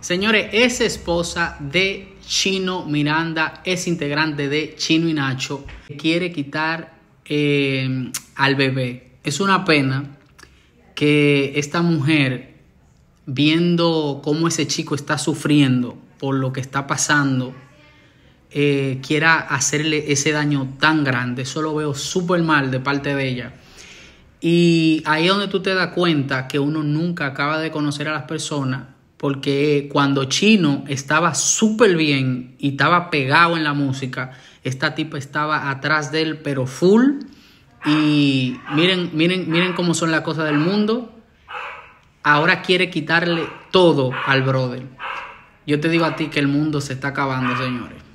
Señores, esa esposa de Chino Miranda, es integrante de Chino y Nacho, quiere quitar eh, al bebé. Es una pena que esta mujer, viendo cómo ese chico está sufriendo por lo que está pasando, eh, quiera hacerle ese daño tan grande. Eso lo veo súper mal de parte de ella. Y ahí es donde tú te das cuenta que uno nunca acaba de conocer a las personas porque cuando Chino estaba súper bien y estaba pegado en la música, esta tipa estaba atrás de él, pero full. Y miren, miren, miren cómo son las cosas del mundo. Ahora quiere quitarle todo al brother. Yo te digo a ti que el mundo se está acabando, señores.